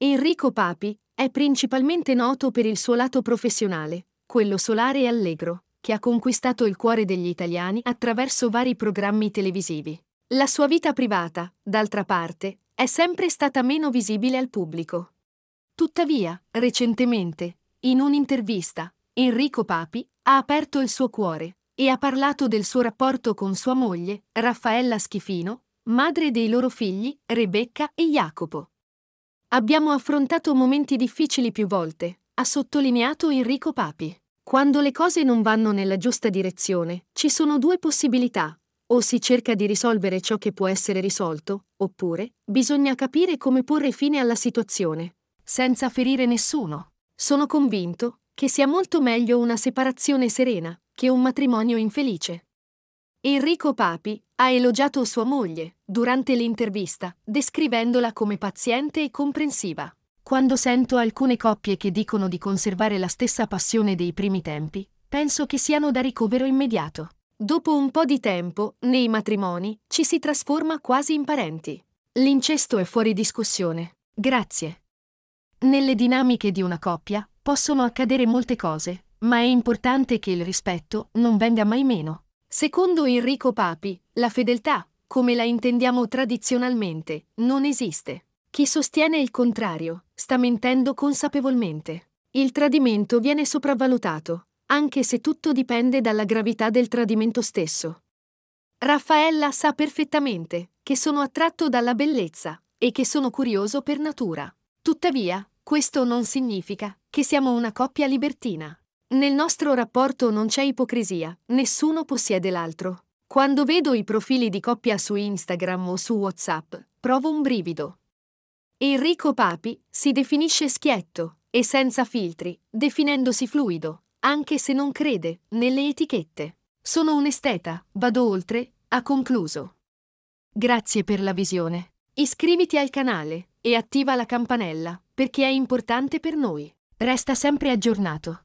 Enrico Papi è principalmente noto per il suo lato professionale, quello solare e allegro, che ha conquistato il cuore degli italiani attraverso vari programmi televisivi. La sua vita privata, d'altra parte, è sempre stata meno visibile al pubblico. Tuttavia, recentemente, in un'intervista, Enrico Papi ha aperto il suo cuore e ha parlato del suo rapporto con sua moglie, Raffaella Schifino, madre dei loro figli, Rebecca e Jacopo. Abbiamo affrontato momenti difficili più volte, ha sottolineato Enrico Papi. Quando le cose non vanno nella giusta direzione, ci sono due possibilità. O si cerca di risolvere ciò che può essere risolto, oppure bisogna capire come porre fine alla situazione, senza ferire nessuno. Sono convinto che sia molto meglio una separazione serena che un matrimonio infelice. Enrico Papi ha elogiato sua moglie durante l'intervista, descrivendola come paziente e comprensiva. Quando sento alcune coppie che dicono di conservare la stessa passione dei primi tempi, penso che siano da ricovero immediato. Dopo un po' di tempo, nei matrimoni, ci si trasforma quasi in parenti. L'incesto è fuori discussione. Grazie. Nelle dinamiche di una coppia possono accadere molte cose, ma è importante che il rispetto non venga mai meno. Secondo Enrico Papi, la fedeltà, come la intendiamo tradizionalmente, non esiste. Chi sostiene il contrario sta mentendo consapevolmente. Il tradimento viene sopravvalutato, anche se tutto dipende dalla gravità del tradimento stesso. Raffaella sa perfettamente che sono attratto dalla bellezza e che sono curioso per natura. Tuttavia, questo non significa che siamo una coppia libertina. Nel nostro rapporto non c'è ipocrisia, nessuno possiede l'altro. Quando vedo i profili di coppia su Instagram o su WhatsApp, provo un brivido. Enrico Papi si definisce schietto e senza filtri, definendosi fluido, anche se non crede nelle etichette. Sono un esteta, vado oltre, ha concluso. Grazie per la visione. Iscriviti al canale e attiva la campanella, perché è importante per noi. Resta sempre aggiornato.